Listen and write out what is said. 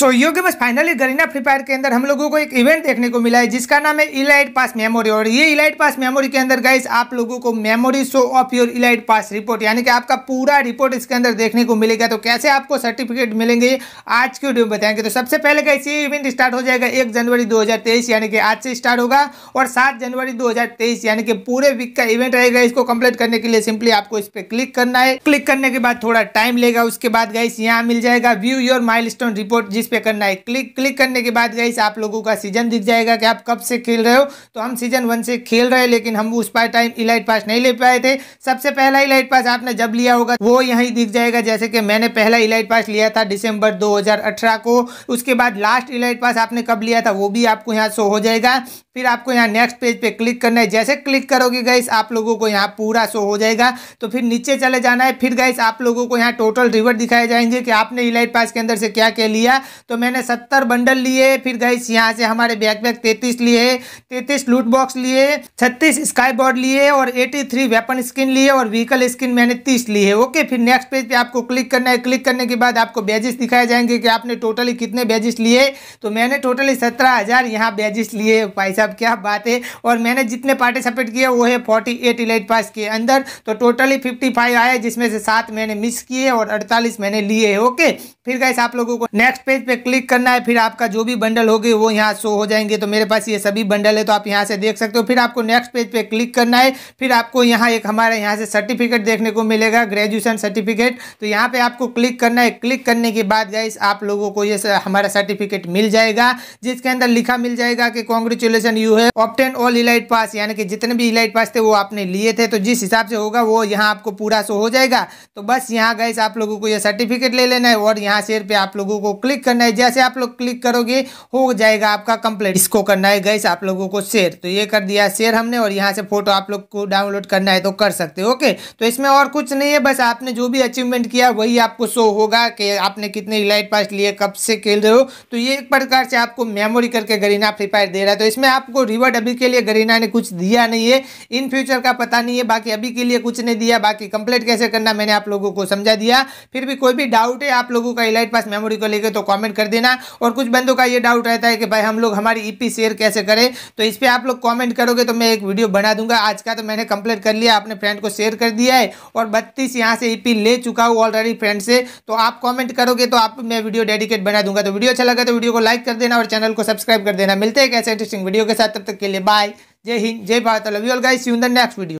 सो so, योग बस finally Garena free fire के अंदर हम लोगों को एक इवेंट देखने को मिला है जिसका नाम है इलाइट पास मेमोरी और ये इलाइट पास मेमोरी के अंदर गाइस आप लोगों को memory show of your elite pass report यानी कि आपका पूरा रिपोर्ट इसके अंदर देखने को मिलेगा तो कैसे आपको सर्टिफिकेट मिलेंगे आज की वीडियो में बताएंगे तो सबसे पहले गाइस ये इवेंट स्टार्ट हो जाएगा एक जनवरी दो यानी कि आज से स्टार्ट होगा और सात जनवरी दो यानी कि पूरे वीक का इवेंट रहेगा इसको कंप्लीट करने के लिए सिंपली आपको इस पर क्लिक करना है क्लिक करने के बाद थोड़ा टाइम लेगा उसके बाद गाइस यहाँ मिल जाएगा व्यू योर माइल रिपोर्ट जिस पे करना है क्लिक क्लिक करने के बाद गई आप लोगों का सीजन दिख जाएगा कि आप कब से खेल रहे हो तो हम सीजन वन से खेल रहे हैं लेकिन हम उस पर टाइम इलाइट पास नहीं ले पाए थे सबसे पहला इलाइट पास आपने जब लिया होगा वो यहीं दिख जाएगा जैसे कि मैंने पहला इलाइट पास लिया था दिसंबर दो को उसके बाद लास्ट इलाइट पास आपने कब लिया था वो भी आपको यहाँ शो हो जाएगा फिर आपको यहाँ नेक्स्ट पेज पे क्लिक करना है जैसे क्लिक करोगे गाइस आप लोगों को यहाँ पूरा शो हो जाएगा तो फिर नीचे चले जाना है फिर गाइस आप लोगों को यहाँ टोटल रिवर्ट दिखाए जाएंगे कि आपने इलाइट पास के अंदर से क्या क्या लिया तो मैंने सत्तर बंडल लिए फिर गैस यहाँ से हमारे बैग बैग तैतीस लिए तैतीस लूट बॉक्स लिए छत्तीस स्काई बोर्ड लिए और एटी थ्री वेपन स्किन लिए और व्हीकल स्किन मैंने तीस ली है ओके फिर नेक्स्ट पेज पे आपको क्लिक करना है क्लिक करने के बाद आपको बैजेस दिखाए जाएंगे कि आपने टोटली कितने बैजेस लिए तो मैंने टोटली सत्रह हज़ार यहाँ बैजेस लिए भाई साहब क्या बात है और मैंने जितने पार्टिसिपेट किए वो है फोर्टी एट इलेट पास के अंदर तो टोटली फिफ्टी फाइव आए जिसमें से सात मैंने मिस किए और अड़तालीस मैंने लिए ओके फिर गैस आप लोगों को नेक्स्ट पेज पे क्लिक करना है फिर आपका जो भी बंडल होगी वो यहाँ शो हो जाएंगे तो मेरे पास ये सभी बंडल है तो आप यहाँ से देख सकते हो फिर आपको नेक्स्ट पेज पे क्लिक करना है फिर आपको यहाँ एक हमारे यहाँ से सर्टिफिकेट देखने को मिलेगा ग्रेजुएशन सर्टिफिकेट तो यहाँ पे आपको क्लिक करना है क्लिक करने के बाद गाइस आप लोगों को ये हमारा सर्टिफिकेट मिल जाएगा जिसके अंदर लिखा मिल जाएगा कि congratulation you have obtain all elite pass यानी कि जितने भी इलाइट पास थे वो आपने लिए थे तो जिस हिसाब से होगा वो यहाँ आपको पूरा शो हो जाएगा तो बस यहाँ गाइस आप लोगों को यह सर्टिफिकेट ले लेना है और यहाँ शेयर पे आप लोगों को क्लिक करना करना है जैसे आप लोग क्लिक करोगे हो जाएगा आपका कंप्लीट इसको करना है गैस आप लोगों को शेयर तो ये कर दिया शेयर हमने और यहाँ से फोटो आप लोग को डाउनलोड करना है तो कर सकते हो ओके तो इसमें और कुछ नहीं है बस आपने जो भी अचीवमेंट किया वही आपको शो होगा कि आपने कितने लाइट पास लिए कब से खेल रहे हो तो ये एक प्रकार से आपको मेमोरी करके गरीना फ्री फायर दे रहा है तो इसमें आपको रिवर्ड अभी के लिए गरीना ने कुछ दिया नहीं है इन फ्यूचर का पता नहीं है बाकी अभी के लिए कुछ नहीं दिया बाकी कंप्लीट कैसे करना मैंने आप लोगों को समझा दिया फिर भी कोई भी डाउट है आप लोगों का इलाइट पास मेमोरी को लेकर तो कॉमेंट कमेंट कर देना और कुछ बंदों का ये डाउट रहता है कि भाई हम लोग हमारी ईपी e शेयर कैसे करें तो इस पर आप लोग कॉमेंट करोगे तो मैं एक वीडियो बना दूंगा आज का तो मैंने कंप्लीट कर लिया अपने फ्रेंड को शेयर कर दिया है और बत्तीस यहाँ से ई e ले चुका हूँ ऑलरेडी फ्रेंड से तो आप कॉमेंट करोगे तो आप मैं वीडियो डेडिकेट बना दूंगा तो वीडियो अच्छा लगा तो वीडियो को लाइक कर देना और चैनल को सब्सक्राइब कर देना मिलते हैं एक ऐसे इंटरेस्टिंग वीडियो के साथ तब तक के लिए बाय जय हिंद जय Bharat love you all guys you in the next video